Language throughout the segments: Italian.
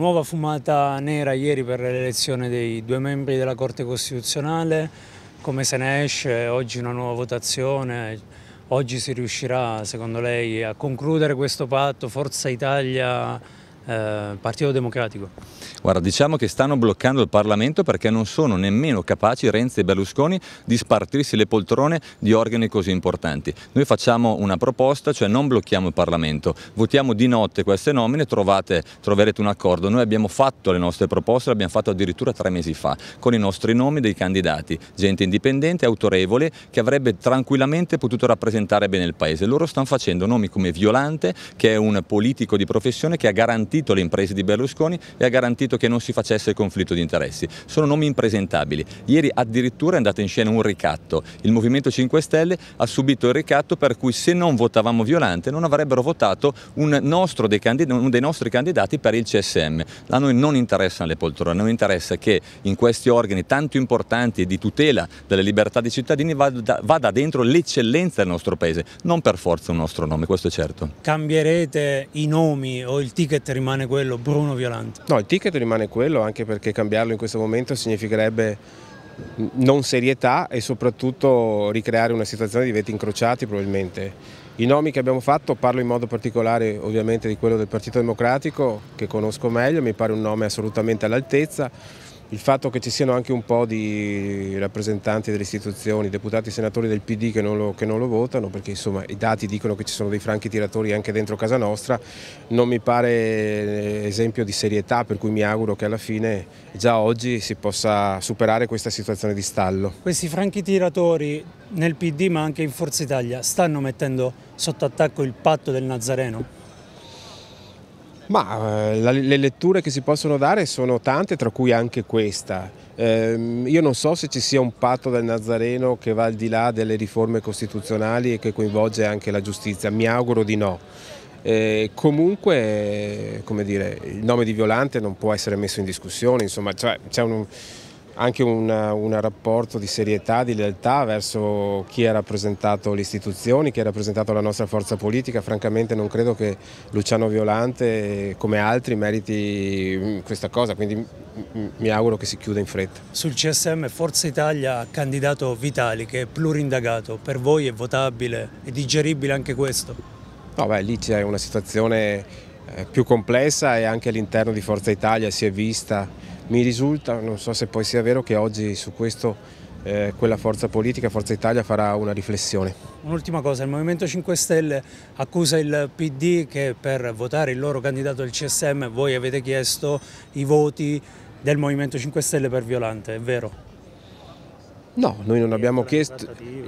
Nuova fumata nera ieri per l'elezione dei due membri della Corte Costituzionale, come se ne esce, oggi una nuova votazione, oggi si riuscirà secondo lei a concludere questo patto, Forza Italia eh, Partito Democratico. Guarda, diciamo che stanno bloccando il Parlamento perché non sono nemmeno capaci Renzi e Berlusconi di spartirsi le poltrone di organi così importanti. Noi facciamo una proposta, cioè non blocchiamo il Parlamento, votiamo di notte queste nomine, trovate, troverete un accordo. Noi abbiamo fatto le nostre proposte, le abbiamo fatte addirittura tre mesi fa, con i nostri nomi dei candidati, gente indipendente, autorevole, che avrebbe tranquillamente potuto rappresentare bene il Paese. Loro stanno facendo nomi come Violante, che è un politico di professione che ha garantito garantito le imprese di Berlusconi e ha garantito che non si facesse conflitto di interessi. Sono nomi impresentabili. Ieri addirittura è andato in scena un ricatto. Il Movimento 5 Stelle ha subito il ricatto per cui se non votavamo Violante non avrebbero votato un dei uno dei nostri candidati per il CSM. A noi non interessano le poltrone, a noi interessa che in questi organi tanto importanti di tutela delle libertà dei cittadini vada, vada dentro l'eccellenza del nostro paese, non per forza un nostro nome, questo è certo. Cambierete i nomi o il ticket rimanente? rimane quello, Bruno Violante. No, il ticket rimane quello anche perché cambiarlo in questo momento significherebbe non serietà e soprattutto ricreare una situazione di veti incrociati probabilmente. I nomi che abbiamo fatto, parlo in modo particolare ovviamente di quello del Partito Democratico che conosco meglio, mi pare un nome assolutamente all'altezza, il fatto che ci siano anche un po' di rappresentanti delle istituzioni, deputati e senatori del PD che non, lo, che non lo, votano, perché insomma i dati dicono che ci sono dei franchi tiratori anche dentro casa nostra, non mi pare eh, esempio di serietà, per cui mi auguro che alla fine già oggi si possa superare questa situazione di stallo. Questi franchi tiratori nel PD ma anche in Forza Italia stanno mettendo sotto attacco il patto del Nazareno? Ma eh, la, le letture che si possono dare sono tante, tra cui anche questa. Eh, io non so se ci sia un patto del Nazareno che va al di là delle riforme costituzionali e che coinvolge anche la giustizia, mi auguro di no. Eh, comunque, come dire, il nome di Violante non può essere messo in discussione, insomma, cioè, c'è un anche un, un rapporto di serietà, di lealtà verso chi ha rappresentato le istituzioni, chi ha rappresentato la nostra forza politica. Francamente non credo che Luciano Violante, come altri, meriti mm, questa cosa, quindi mi auguro che si chiuda in fretta. Sul CSM Forza Italia ha candidato Vitali, che è plurindagato. Per voi è votabile, è digeribile anche questo? No, beh, lì c'è una situazione eh, più complessa e anche all'interno di Forza Italia si è vista mi risulta, non so se poi sia vero, che oggi su questo eh, quella forza politica, Forza Italia, farà una riflessione. Un'ultima cosa, il Movimento 5 Stelle accusa il PD che per votare il loro candidato del CSM voi avete chiesto i voti del Movimento 5 Stelle per Violante, è vero? No, noi non abbiamo chiesto,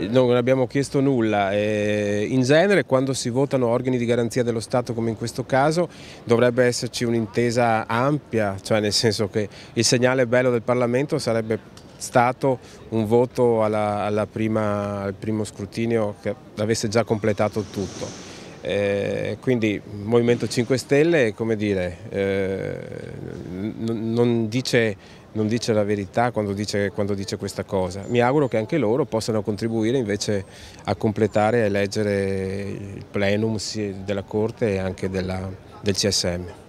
non abbiamo chiesto nulla. Eh, in genere quando si votano organi di garanzia dello Stato come in questo caso dovrebbe esserci un'intesa ampia, cioè nel senso che il segnale bello del Parlamento sarebbe stato un voto alla, alla prima, al primo scrutinio che avesse già completato tutto. Eh, quindi Movimento 5 Stelle, come dire, eh, non dice, non dice, la verità quando dice, quando dice, questa cosa. Mi auguro che anche loro possano contribuire invece a completare e leggere il plenum della Corte e anche della, del CSM.